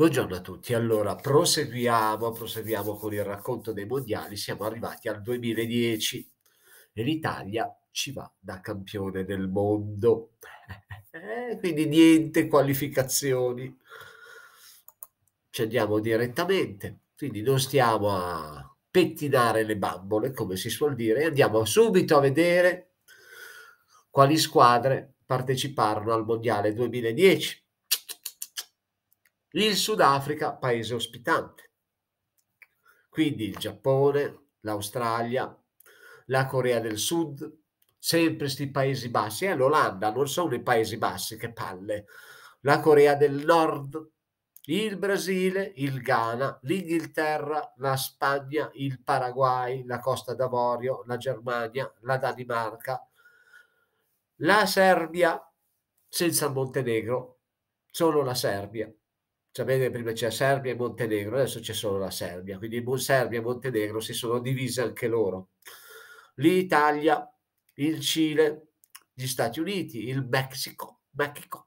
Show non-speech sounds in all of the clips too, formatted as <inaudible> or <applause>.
Buongiorno a tutti, allora proseguiamo, proseguiamo con il racconto dei mondiali, siamo arrivati al 2010 e l'Italia ci va da campione del mondo, eh, quindi niente qualificazioni, ci andiamo direttamente, quindi non stiamo a pettinare le bambole come si suol dire, e andiamo subito a vedere quali squadre parteciparono al mondiale 2010 il Sudafrica paese ospitante. Quindi il Giappone, l'Australia, la Corea del Sud, sempre sti Paesi Bassi, e l'Olanda, non sono i Paesi Bassi, che palle, la Corea del Nord, il Brasile, il Ghana, l'Inghilterra, la Spagna, il Paraguay, la Costa d'Avorio, la Germania, la Danimarca, la Serbia, senza Montenegro, solo la Serbia, sapete che prima c'era Serbia e Montenegro, adesso c'è solo la Serbia, quindi Serbia e Montenegro si sono divise anche loro. L'Italia, il Cile, gli Stati Uniti, il Messico, Mexico,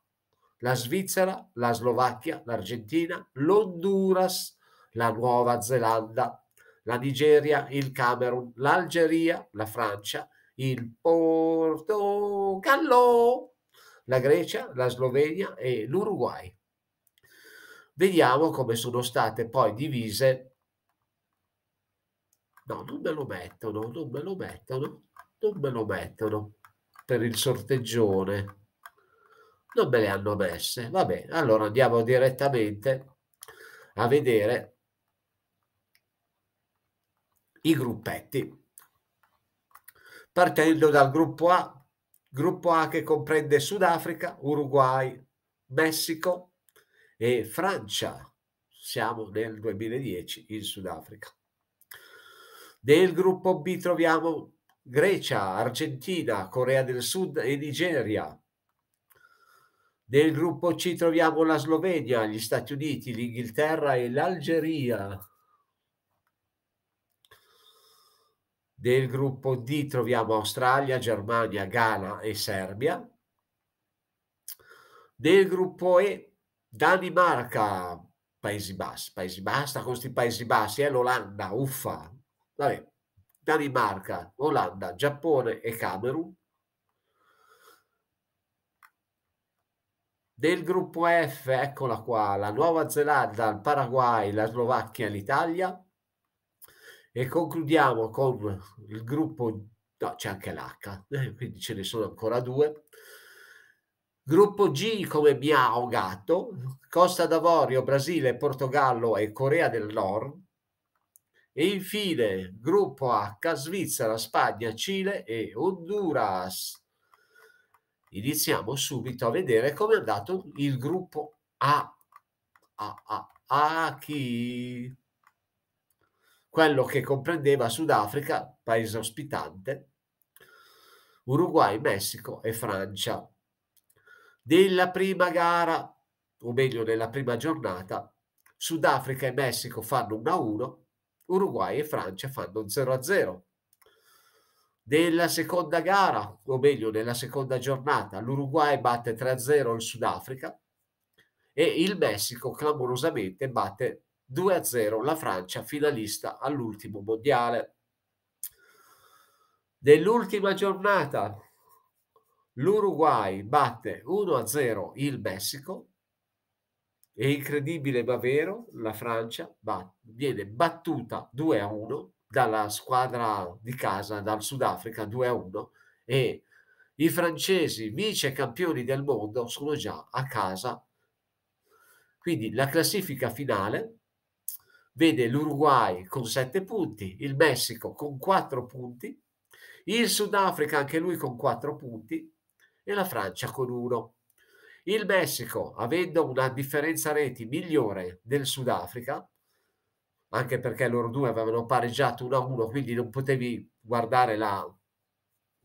la Svizzera, la Slovacchia, l'Argentina, l'Honduras, la Nuova Zelanda, la Nigeria, il Camerun, l'Algeria, la Francia, il Portogallo, la Grecia, la Slovenia e l'Uruguay. Vediamo come sono state poi divise. No, non me lo mettono, non me lo mettono, non me lo mettono per il sorteggione. Non me le hanno messe. Va bene, allora andiamo direttamente a vedere i gruppetti. Partendo dal gruppo A, gruppo A che comprende Sudafrica, Uruguay, Messico, e Francia. Siamo nel 2010 in Sudafrica. Nel gruppo B troviamo Grecia, Argentina, Corea del Sud e Nigeria. Nel gruppo C troviamo la Slovenia, gli Stati Uniti, l'Inghilterra e l'Algeria. Nel gruppo D troviamo Australia, Germania, Ghana e Serbia. Nel gruppo E Danimarca, Paesi Bassi, Paesi Bassi, ah, sta con questi Paesi Bassi, è eh, l'Olanda, uffa. Vabbè, Danimarca, Olanda, Giappone e Camerun. Nel gruppo F, eccola qua, la Nuova Zelanda, il Paraguay, la Slovacchia, l'Italia. E concludiamo con il gruppo, no, c'è anche l'H, eh, quindi ce ne sono ancora due. Gruppo G come Miao Gatto, Costa d'Avorio, Brasile, Portogallo e Corea del Nord. E infine gruppo H, Svizzera, Spagna, Cile e Honduras. Iniziamo subito a vedere come è andato il gruppo A. A, A, A chi? Quello che comprendeva Sudafrica, paese ospitante, Uruguay, Messico e Francia. Nella prima gara, o meglio nella prima giornata, Sudafrica e Messico fanno 1-1, Uruguay e Francia fanno 0-0. Nella seconda gara, o meglio nella seconda giornata, l'Uruguay batte 3-0 il Sudafrica e il Messico clamorosamente batte 2-0 la Francia finalista all'ultimo mondiale. Nell'ultima giornata l'Uruguay batte 1-0 il Messico e incredibile ma vero, la Francia bat- viene battuta 2-1 dalla squadra di casa, dal Sudafrica 2-1 e i francesi vice campioni del mondo sono già a casa. Quindi la classifica finale vede l'Uruguay con 7 punti, il Messico con 4 punti, il Sudafrica anche lui con 4 punti, e la Francia con uno. Il Messico, avendo una differenza reti migliore del Sudafrica, anche perché loro due avevano pareggiato 1-1, quindi non potevi guardare la,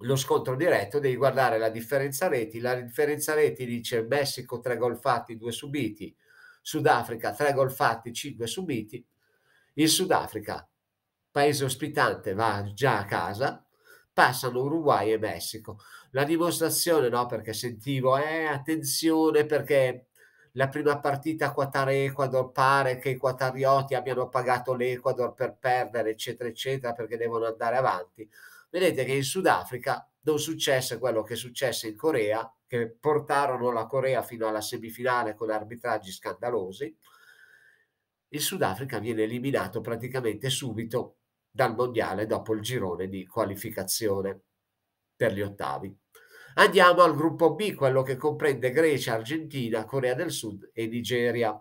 lo scontro diretto, devi guardare la differenza reti. La differenza reti dice Messico 3 gol fatti, 2 subiti, Sudafrica 3 gol fatti, 5 subiti. Il Sudafrica, paese ospitante, va già a casa, passano Uruguay e Messico. La dimostrazione, no, perché sentivo, eh, attenzione perché la prima partita Qatar-Ecuador pare che i quatarioti abbiano pagato l'Ecuador per perdere, eccetera, eccetera, perché devono andare avanti. Vedete che in Sudafrica non successe quello che successe in Corea, che portarono la Corea fino alla semifinale con arbitraggi scandalosi. Il Sudafrica viene eliminato praticamente subito dal mondiale dopo il girone di qualificazione per gli ottavi. Andiamo al gruppo B, quello che comprende Grecia, Argentina, Corea del Sud e Nigeria.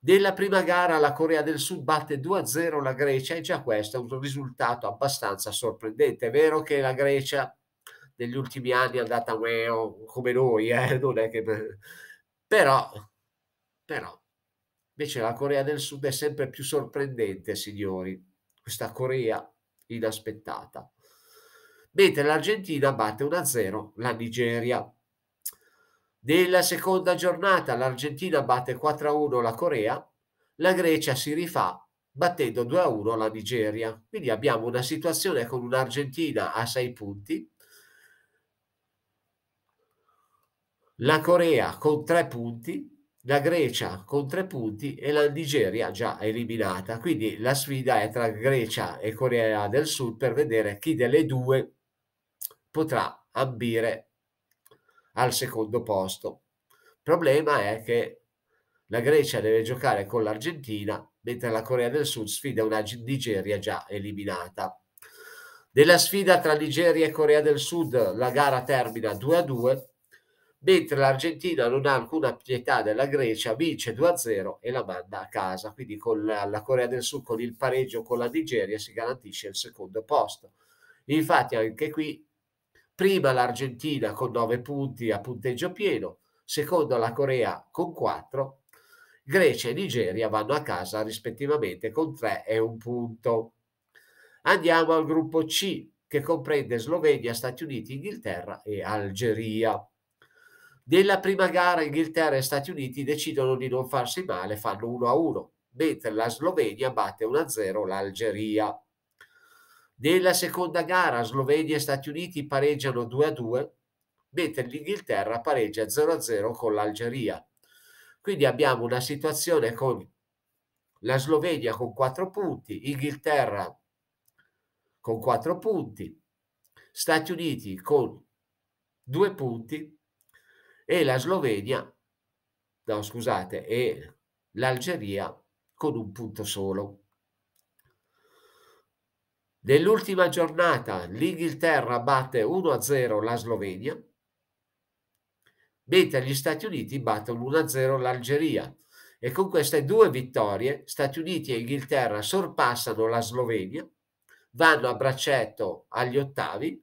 Nella prima gara la Corea del Sud batte 2-0 la Grecia e già questo è un risultato abbastanza sorprendente. È vero che la Grecia negli ultimi anni è andata meo, come noi, eh? <laughs> non è che... però, però invece la Corea del Sud è sempre più sorprendente, signori questa Corea inaspettata. Mentre l'Argentina batte 1-0 la Nigeria. Nella seconda giornata l'Argentina batte 4-1 la Corea, la Grecia si rifà battendo 2-1 la Nigeria. Quindi abbiamo una situazione con un'Argentina a 6 punti, la Corea con 3 punti, la Grecia con tre punti e la Nigeria già eliminata. Quindi la sfida è tra Grecia e Corea del Sud per vedere chi delle due potrà ambire al secondo posto. Il problema è che la Grecia deve giocare con l'Argentina, mentre la Corea del Sud sfida una Nigeria già eliminata. Nella sfida tra Nigeria e Corea del Sud la gara termina 2 a 2 mentre l'Argentina non ha alcuna pietà della Grecia, vince 2-0 e la manda a casa, quindi con la, Corea del Sud con il pareggio con la Nigeria si garantisce il secondo posto. Infatti anche qui prima l'Argentina con 9 punti a punteggio pieno, secondo la Corea con 4, Grecia e Nigeria vanno a casa rispettivamente con 3 e un punto. Andiamo al gruppo C che comprende Slovenia, Stati Uniti, Inghilterra e Algeria. Nella prima gara Inghilterra e Stati Uniti decidono di non farsi male, fanno 1-1, mentre la Slovenia batte 1-0 l'Algeria. Nella seconda gara Slovenia e Stati Uniti pareggiano 2-2, mentre l'Inghilterra pareggia 0-0 con l'Algeria. Quindi abbiamo una situazione con la Slovenia con 4 punti, Inghilterra con 4 punti, Stati Uniti con 2 punti e la Slovenia, no scusate, e l'Algeria con un punto solo. Nell'ultima giornata l'Inghilterra batte 1-0 la Slovenia, mentre gli Stati Uniti battono 1-0 l'Algeria e con queste due vittorie Stati Uniti e Inghilterra sorpassano la Slovenia, vanno a braccetto agli ottavi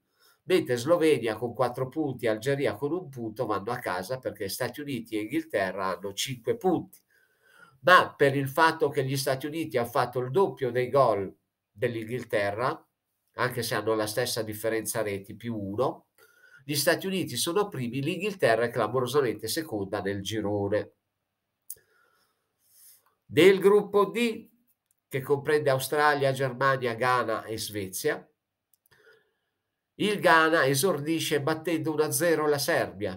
mentre Slovenia con 4 punti, Algeria con un punto vanno a casa perché Stati Uniti e Inghilterra hanno 5 punti. Ma per il fatto che gli Stati Uniti hanno fatto il doppio dei gol dell'Inghilterra, anche se hanno la stessa differenza reti più uno, gli Stati Uniti sono primi, l'Inghilterra è clamorosamente seconda nel girone. Nel gruppo D, che comprende Australia, Germania, Ghana e Svezia, il Ghana esordisce battendo 1-0 la Serbia.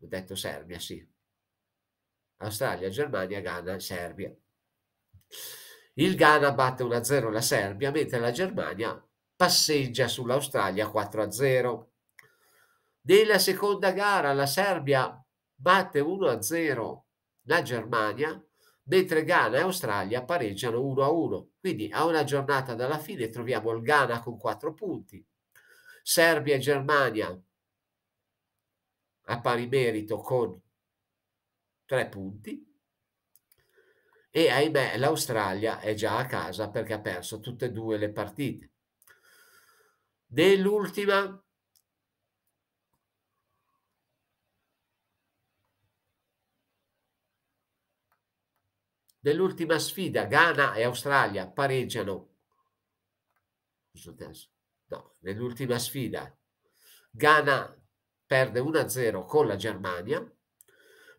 Ho detto Serbia, sì. Australia, Germania, Ghana, Serbia. Il Ghana batte 1-0 la Serbia, mentre la Germania passeggia sull'Australia 4-0. Nella seconda gara la Serbia batte 1-0 la Germania mentre Ghana e Australia pareggiano 1-1. a Quindi a una giornata dalla fine troviamo il Ghana con 4 punti, Serbia e Germania a pari merito con 3 punti e ahimè l'Australia è già a casa perché ha perso tutte e due le partite. Nell'ultima Nell'ultima sfida Ghana e Australia pareggiano. No, nell'ultima sfida Ghana perde 1-0 con la Germania,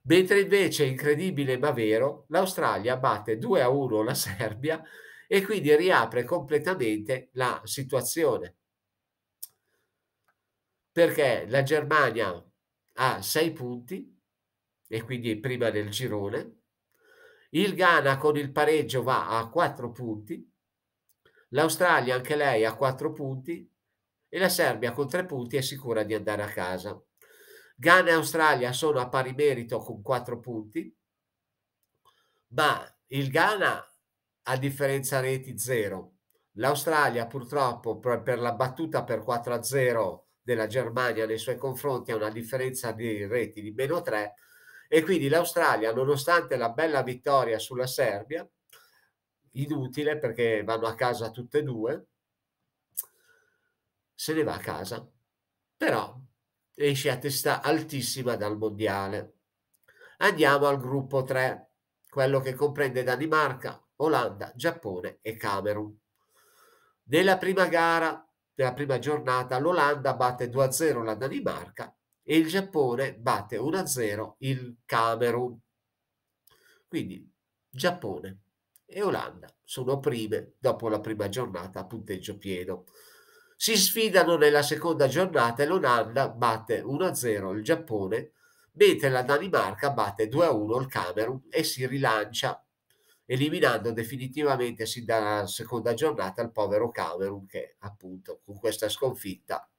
mentre invece, incredibile ma vero, l'Australia batte 2-1 la Serbia e quindi riapre completamente la situazione. Perché la Germania ha 6 punti e quindi è prima del girone, il Ghana con il pareggio va a 4 punti, l'Australia anche lei a 4 punti e la Serbia con 3 punti è sicura di andare a casa. Ghana e Australia sono a pari merito con 4 punti, ma il Ghana a differenza reti 0. L'Australia purtroppo per la battuta per 4 a 0 della Germania nei suoi confronti ha una differenza di reti di meno 3 e quindi l'Australia, nonostante la bella vittoria sulla Serbia, inutile perché vanno a casa tutte e due, se ne va a casa. Però esce a testa altissima dal mondiale. Andiamo al gruppo 3, quello che comprende Danimarca, Olanda, Giappone e Camerun. Nella prima gara, nella prima giornata, l'Olanda batte 2-0 la Danimarca e il Giappone batte 1-0 il Camerun. Quindi Giappone e Olanda sono prime dopo la prima giornata a punteggio pieno. Si sfidano nella seconda giornata e l'Olanda batte 1-0 il Giappone, mentre la Danimarca batte 2-1 il Camerun e si rilancia, eliminando definitivamente sin dalla seconda giornata il povero Camerun che appunto con questa sconfitta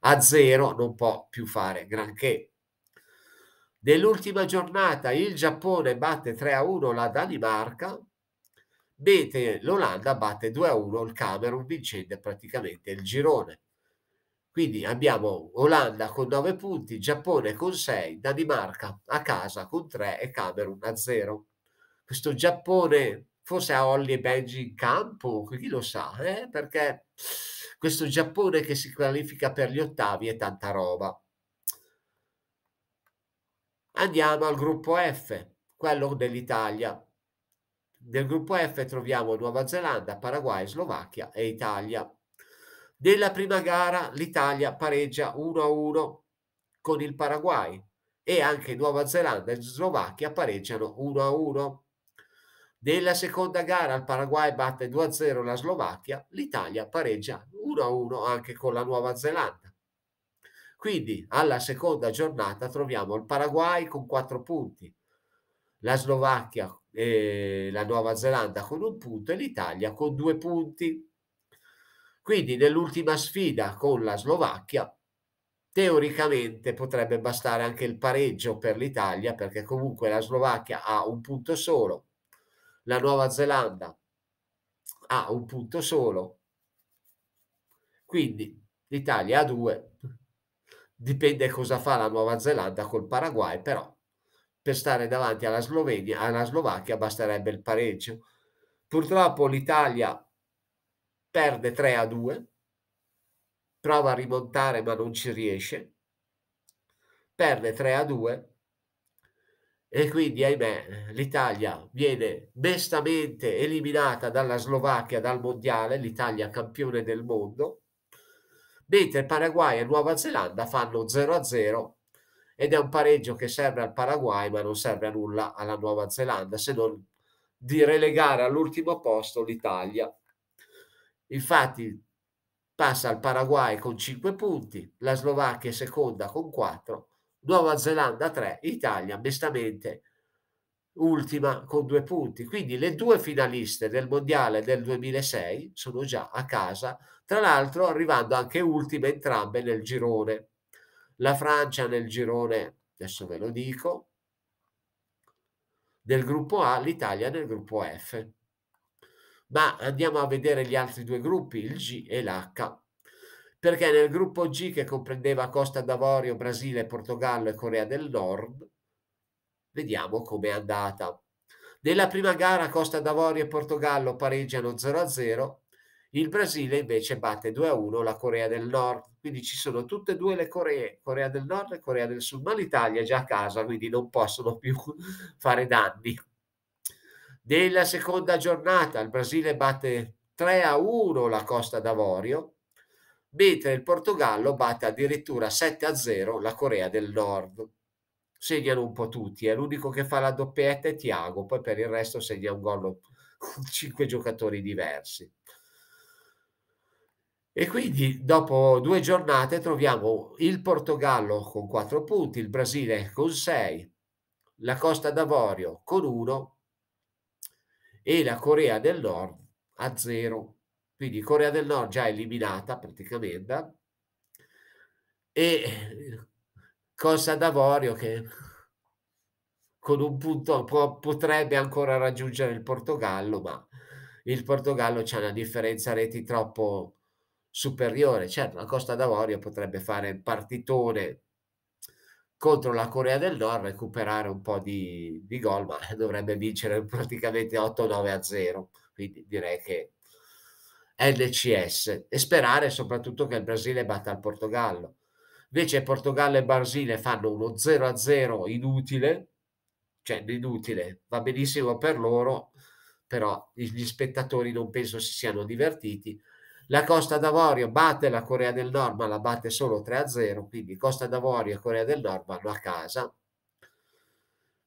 a zero non può più fare granché. Nell'ultima giornata il Giappone batte 3-1 a la Danimarca, mentre l'Olanda batte 2-1 a il Camerun vincendo praticamente il girone. Quindi abbiamo Olanda con 9 punti, Giappone con 6, Danimarca a casa con 3 e Camerun a 0. Questo Giappone forse ha Olli e Benji in campo, chi lo sa, eh? perché questo Giappone che si qualifica per gli ottavi e tanta roba. Andiamo al gruppo F, quello dell'Italia. Nel gruppo F troviamo Nuova Zelanda, Paraguay, Slovacchia e Italia. Nella prima gara l'Italia pareggia 1-1 con il Paraguay e anche Nuova Zelanda e Slovacchia pareggiano 1-1. Nella seconda gara il Paraguay batte 2-0 la Slovacchia, l'Italia pareggia 1-1 anche con la Nuova Zelanda. Quindi alla seconda giornata troviamo il Paraguay con 4 punti, la Slovacchia e la Nuova Zelanda con un punto e l'Italia con due punti. Quindi nell'ultima sfida con la Slovacchia teoricamente potrebbe bastare anche il pareggio per l'Italia perché comunque la Slovacchia ha un punto solo, la Nuova Zelanda ha un punto solo quindi l'Italia a due, dipende cosa fa la Nuova Zelanda col Paraguay, però per stare davanti alla Slovenia, alla Slovacchia basterebbe il pareggio. Purtroppo l'Italia perde 3 a 2, prova a rimontare ma non ci riesce, perde 3 a 2 e quindi ahimè l'Italia viene mestamente eliminata dalla Slovacchia dal mondiale, l'Italia campione del mondo mentre Paraguay e Nuova Zelanda fanno 0-0 a ed è un pareggio che serve al Paraguay ma non serve a nulla alla Nuova Zelanda se non di relegare all'ultimo posto l'Italia. Infatti passa il Paraguay con 5 punti, la Slovacchia è seconda con 4, Nuova Zelanda 3, Italia mestamente ultima con 2 punti. Quindi le due finaliste del Mondiale del 2006 sono già a casa tra l'altro arrivando anche ultime entrambe nel girone. La Francia nel girone, adesso ve lo dico, del gruppo A, l'Italia nel gruppo F. Ma andiamo a vedere gli altri due gruppi, il G e l'H, perché nel gruppo G che comprendeva Costa d'Avorio, Brasile, Portogallo e Corea del Nord, vediamo com'è andata. Nella prima gara Costa d'Avorio e Portogallo pareggiano 0-0, il Brasile invece batte 2-1 la Corea del Nord, quindi ci sono tutte e due le Coree, Corea del Nord e Corea del Sud, ma l'Italia è già a casa, quindi non possono più <laughs> fare danni. Nella seconda giornata il Brasile batte 3-1 la Costa d'Avorio, mentre il Portogallo batte addirittura 7-0 la Corea del Nord. Segnano un po' tutti, è eh. l'unico che fa la doppietta è Tiago, poi per il resto segna un gol con 5 giocatori diversi. E quindi dopo due giornate troviamo il Portogallo con 4 punti, il Brasile con 6, la Costa d'Avorio con 1 e la Corea del Nord a 0. Quindi Corea del Nord già eliminata praticamente e Costa d'Avorio che con un punto può, potrebbe ancora raggiungere il Portogallo, ma il Portogallo c'è una differenza reti troppo superiore. Certo, la Costa d'Avorio potrebbe fare il partitone contro la Corea del Nord, recuperare un po' di, di gol, ma <laughs> dovrebbe vincere praticamente 8-9 a 0. Quindi direi che è LCS e sperare soprattutto che il Brasile batta il Portogallo. Invece Portogallo e Brasile fanno uno 0 0 inutile, cioè inutile, va benissimo per loro, però gli spettatori non penso si siano divertiti la Costa d'Avorio batte la Corea del Nord, ma la batte solo 3-0, quindi Costa d'Avorio e Corea del Nord vanno a casa.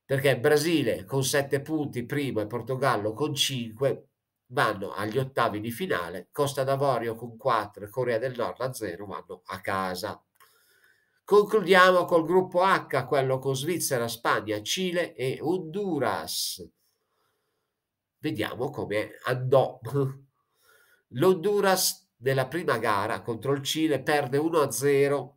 Perché Brasile con 7 punti primo e Portogallo con 5 vanno agli ottavi di finale, Costa d'Avorio con 4 e Corea del Nord a 0 vanno a casa. Concludiamo col gruppo H, quello con Svizzera, Spagna, Cile e Honduras. Vediamo come andò <laughs> L'Honduras nella prima gara contro il Cile perde 1-0,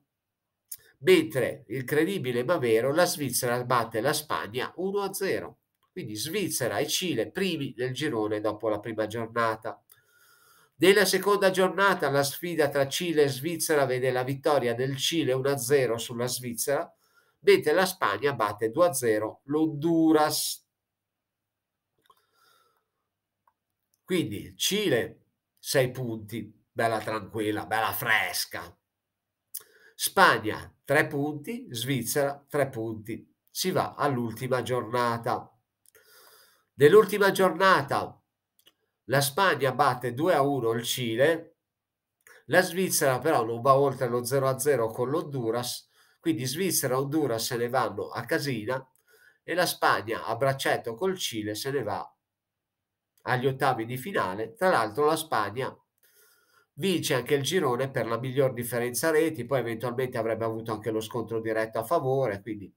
mentre il credibile ma vero la Svizzera batte la Spagna 1-0. Quindi Svizzera e Cile primi nel girone dopo la prima giornata. Nella seconda giornata la sfida tra Cile e Svizzera vede la vittoria del Cile 1-0 sulla Svizzera, mentre la Spagna batte 2-0 l'Honduras. Quindi Cile 6 punti, bella tranquilla, bella fresca. Spagna 3 punti, Svizzera 3 punti. Si va all'ultima giornata. Nell'ultima giornata la Spagna batte 2 a 1 il Cile, la Svizzera però non va oltre lo 0 a 0 con l'Honduras, quindi Svizzera e Honduras se ne vanno a casina e la Spagna a braccetto col Cile se ne va agli ottavi di finale. Tra l'altro la Spagna vince anche il girone per la miglior differenza reti, poi eventualmente avrebbe avuto anche lo scontro diretto a favore, quindi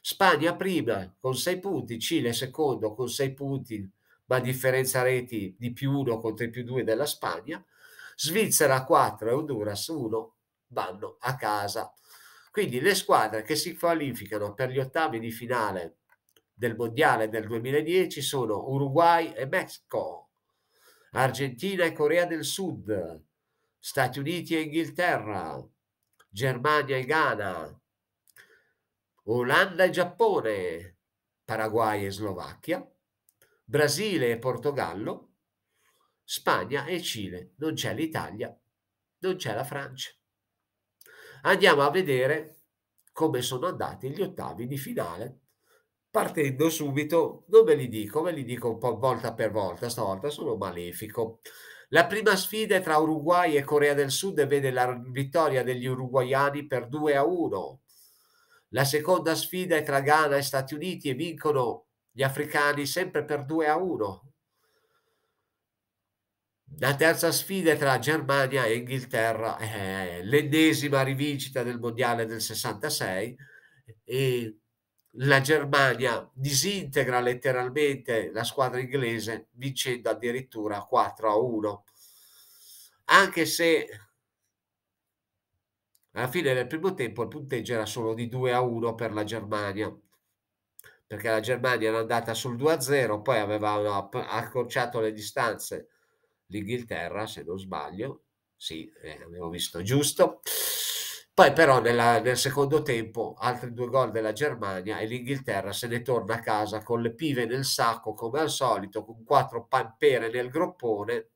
Spagna prima con 6 punti, Cile secondo con 6 punti, ma differenza reti di più 1 contro i più 2 della Spagna, Svizzera 4 e Honduras 1 vanno a casa. Quindi le squadre che si qualificano per gli ottavi di finale del mondiale del 2010 sono Uruguay e Messico, Argentina e Corea del Sud, Stati Uniti e Inghilterra, Germania e Ghana, Olanda e Giappone, Paraguay e Slovacchia, Brasile e Portogallo, Spagna e Cile. Non c'è l'Italia, non c'è la Francia. Andiamo a vedere come sono andati gli ottavi di finale partendo subito, non ve li dico, ve li dico un po' volta per volta, stavolta sono malefico. La prima sfida è tra Uruguay e Corea del Sud e vede la vittoria degli uruguayani per 2 a 1. La seconda sfida è tra Ghana e Stati Uniti e vincono gli africani sempre per 2 a 1. La terza sfida è tra Germania e Inghilterra, eh, l'ennesima rivincita del mondiale del 66 e la Germania disintegra letteralmente la squadra inglese vincendo addirittura 4 a 1. Anche se alla fine del primo tempo il punteggio era solo di 2 a 1 per la Germania, perché la Germania era andata sul 2 a 0, poi aveva accorciato le distanze l'Inghilterra, se non sbaglio, sì, eh, avevo visto giusto. Poi però nella, nel secondo tempo altri due gol della Germania e l'Inghilterra se ne torna a casa con le pive nel sacco come al solito, con quattro pampere nel groppone.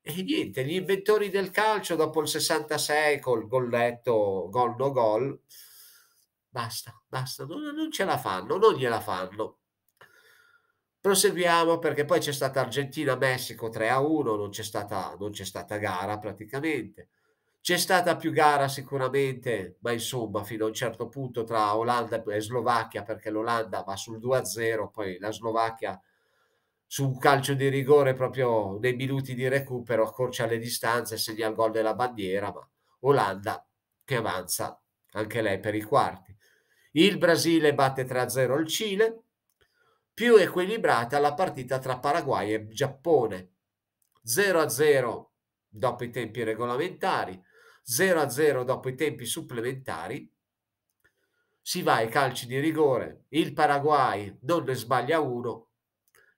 E niente, gli inventori del calcio dopo il 66 col golletto gol no gol, basta, basta, non, non ce la fanno, non gliela fanno. Proseguiamo perché poi c'è stata Argentina-Messico 3-1, non c'è stata, non c'è stata gara praticamente c'è stata più gara sicuramente, ma insomma fino a un certo punto tra Olanda e Slovacchia, perché l'Olanda va sul 2-0, poi la Slovacchia su un calcio di rigore proprio nei minuti di recupero accorcia le distanze e segna il gol della bandiera, ma Olanda che avanza anche lei per i quarti. Il Brasile batte 3-0 il Cile, più equilibrata la partita tra Paraguay e Giappone, 0-0 dopo i tempi regolamentari, 0-0 dopo i tempi supplementari, si va ai calci di rigore, il Paraguay non ne sbaglia uno,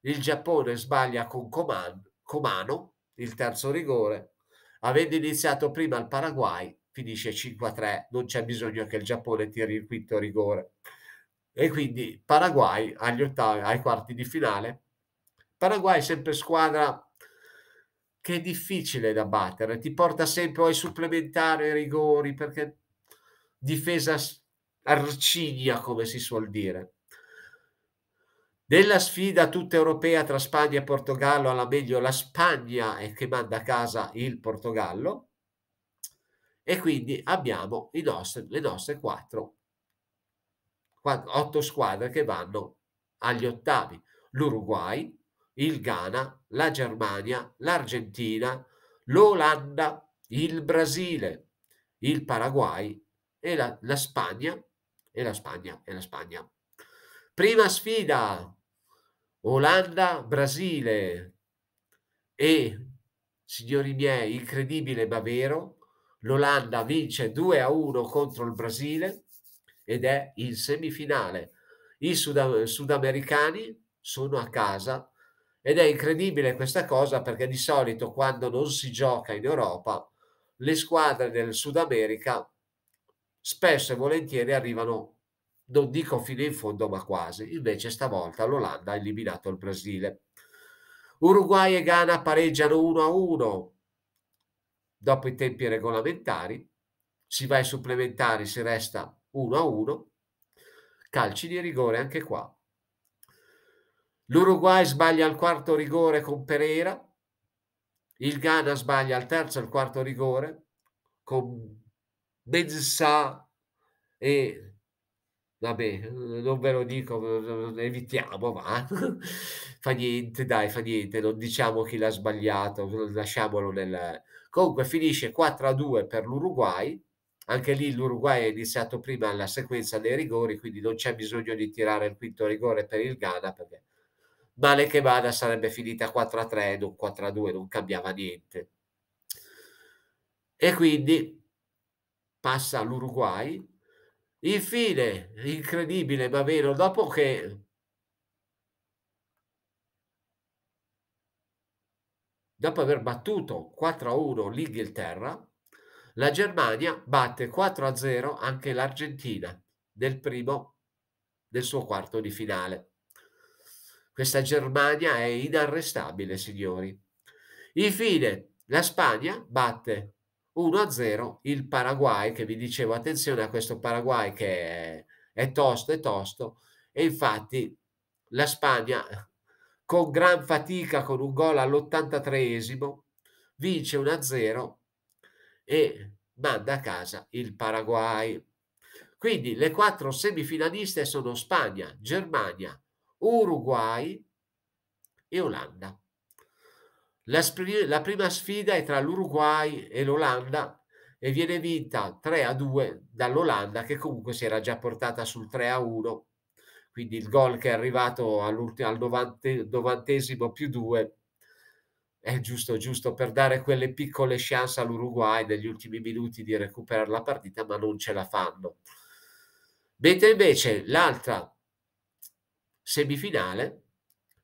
il Giappone sbaglia con Coman, Comano il terzo rigore, avendo iniziato prima il Paraguay finisce 5-3, non c'è bisogno che il Giappone tiri il quinto rigore. E quindi Paraguay agli ottavi, ai quarti di finale. Paraguay sempre squadra che è difficile da battere, ti porta sempre ai supplementari, ai rigori, perché difesa arcigna, come si suol dire. Nella sfida tutta europea tra Spagna e Portogallo, alla meglio la Spagna è che manda a casa il Portogallo e quindi abbiamo i nostri, le nostre quattro, otto squadre che vanno agli ottavi. L'Uruguay, il Ghana, la Germania, l'Argentina, l'Olanda, il Brasile, il Paraguay e la, la, Spagna e la Spagna e la Spagna. Prima sfida Olanda, Brasile e signori miei, incredibile ma vero, l'Olanda vince 2 a 1 contro il Brasile ed è in semifinale. I sud- sudamericani sono a casa ed è incredibile questa cosa perché di solito quando non si gioca in Europa, le squadre del Sud America spesso e volentieri arrivano, non dico fino in fondo, ma quasi. Invece stavolta l'Olanda ha eliminato il Brasile. Uruguay e Ghana pareggiano 1-1 dopo i tempi regolamentari, si va ai supplementari, si resta 1-1, calci di rigore anche qua. L'Uruguay sbaglia al quarto rigore con Pereira, il Ghana sbaglia al terzo e al quarto rigore con Benzà e vabbè, non ve lo dico, evitiamo, ma <laughs> fa niente, dai, fa niente, non diciamo chi l'ha sbagliato, lasciamolo nel... Comunque finisce 4 a 2 per l'Uruguay, anche lì l'Uruguay è iniziato prima la sequenza dei rigori, quindi non c'è bisogno di tirare il quinto rigore per il Ghana perché male che vada sarebbe finita 4 a 3 non 4 a 2 non cambiava niente e quindi passa l'Uruguay infine incredibile ma vero dopo che dopo aver battuto 4 a 1 l'Inghilterra la Germania batte 4 a 0 anche l'Argentina nel primo del suo quarto di finale questa Germania è inarrestabile, signori. Infine, la Spagna batte 1-0 il Paraguay, che vi dicevo, attenzione a questo Paraguay che è, è tosto, è tosto, e infatti la Spagna con gran fatica, con un gol all'83esimo, vince 1-0 e manda a casa il Paraguay. Quindi le quattro semifinaliste sono Spagna, Germania, Uruguay e Olanda. La, sp- la prima sfida è tra l'Uruguay e l'Olanda e viene vinta 3 a 2 dall'Olanda che comunque si era già portata sul 3 a 1 quindi il gol che è arrivato al novante, novantesimo più 2 è giusto, giusto per dare quelle piccole chance all'Uruguay negli ultimi minuti di recuperare la partita ma non ce la fanno mentre invece l'altra semifinale,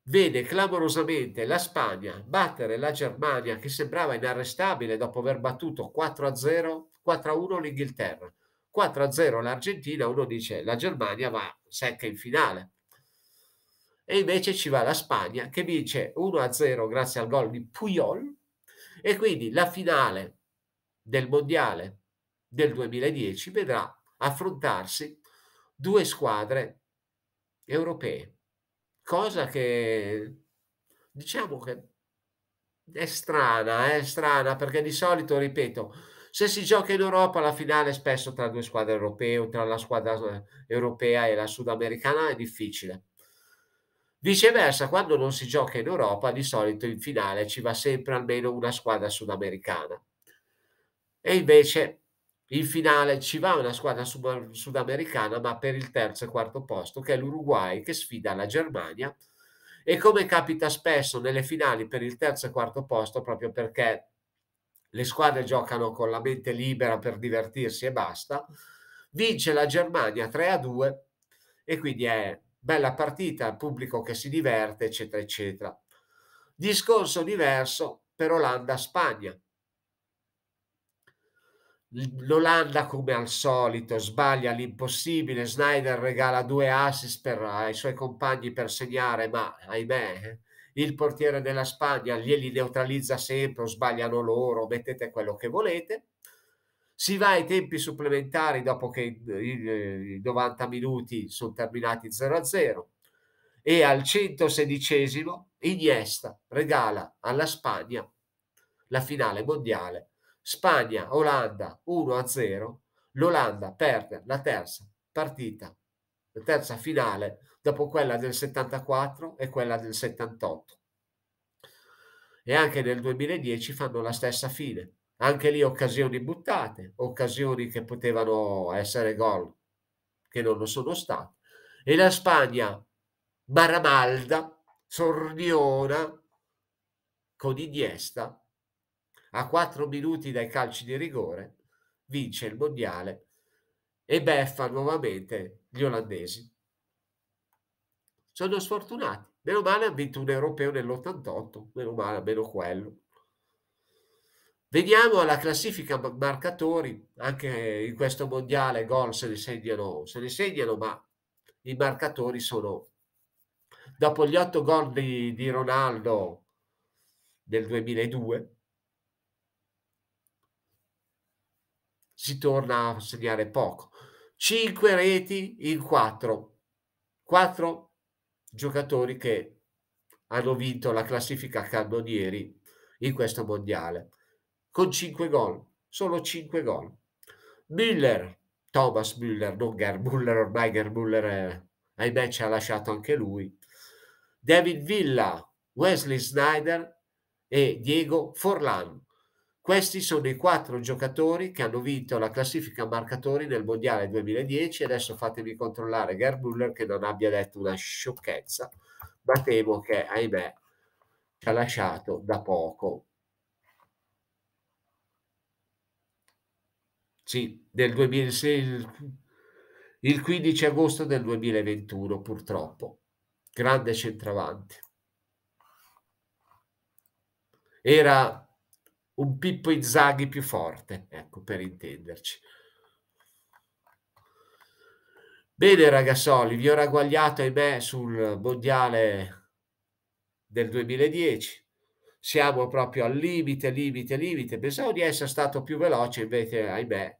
vede clamorosamente la Spagna battere la Germania che sembrava inarrestabile dopo aver battuto 4-0, 4-1 l'Inghilterra, 4-0 l'Argentina, uno dice la Germania va secca in finale. E invece ci va la Spagna che vince 1-0 grazie al gol di Puyol e quindi la finale del mondiale del 2010 vedrà affrontarsi due squadre europee cosa che diciamo che è strana, è strana perché di solito, ripeto, se si gioca in Europa la finale spesso tra due squadre europee o tra la squadra eh, europea e la sudamericana è difficile. Viceversa, quando non si gioca in Europa, di solito in finale ci va sempre almeno una squadra sudamericana. E invece in finale ci va una squadra sudamericana, ma per il terzo e quarto posto, che è l'Uruguay che sfida la Germania. E come capita spesso nelle finali per il terzo e quarto posto, proprio perché le squadre giocano con la mente libera per divertirsi e basta, vince la Germania 3 a 2 e quindi è bella partita, pubblico che si diverte, eccetera, eccetera. Discorso diverso per Olanda-Spagna L'Olanda, come al solito, sbaglia l'impossibile. Snyder regala due assist per, ai suoi compagni per segnare, ma ahimè, eh, il portiere della Spagna glieli neutralizza sempre, o sbagliano loro, mettete quello che volete. Si va ai tempi supplementari dopo che i 90 minuti sono terminati 0-0 e al 116 Iniesta regala alla Spagna la finale mondiale Spagna-Olanda 1-0, l'Olanda perde la terza partita, la terza finale dopo quella del 74 e quella del 78. E anche nel 2010 fanno la stessa fine. Anche lì occasioni buttate, occasioni che potevano essere gol, che non lo sono state. E la Spagna, Maramalda, sorniona con Iniesta, a quattro minuti dai calci di rigore, vince il mondiale e beffa nuovamente gli olandesi. Sono sfortunati. Meno male ha vinto un europeo nell'88, meno male, meno quello. Veniamo alla classifica marcatori, anche in questo mondiale gol se ne segnano, se ne segnano ma i marcatori sono dopo gli otto gol di, di Ronaldo del 2002 si torna a segnare poco. 5 reti in 4. 4 giocatori che hanno vinto la classifica cannonieri in questo mondiale con 5 gol, solo 5 gol. Müller, Thomas Müller, non Germuller, ormai Germuller ahimè ci ha lasciato anche lui. David Villa, Wesley Snyder e Diego Forlan. Questi sono i quattro giocatori che hanno vinto la classifica marcatori nel Mondiale 2010. Adesso fatemi controllare Gerbuller che non abbia detto una sciocchezza, ma temo che, ahimè, ci ha lasciato da poco. Sì, del 2006, il 15 agosto del 2021, purtroppo. Grande centravanti. Era un Pippo Inzaghi più forte, ecco, per intenderci. Bene ragazzoli, vi ho ragguagliato ahimè sul mondiale del 2010. Siamo proprio al limite, limite, limite. Pensavo di essere stato più veloce, invece ahimè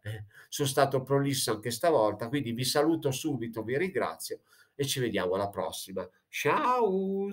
sono stato prolisso anche stavolta. Quindi vi saluto subito, vi ringrazio e ci vediamo alla prossima. Ciao!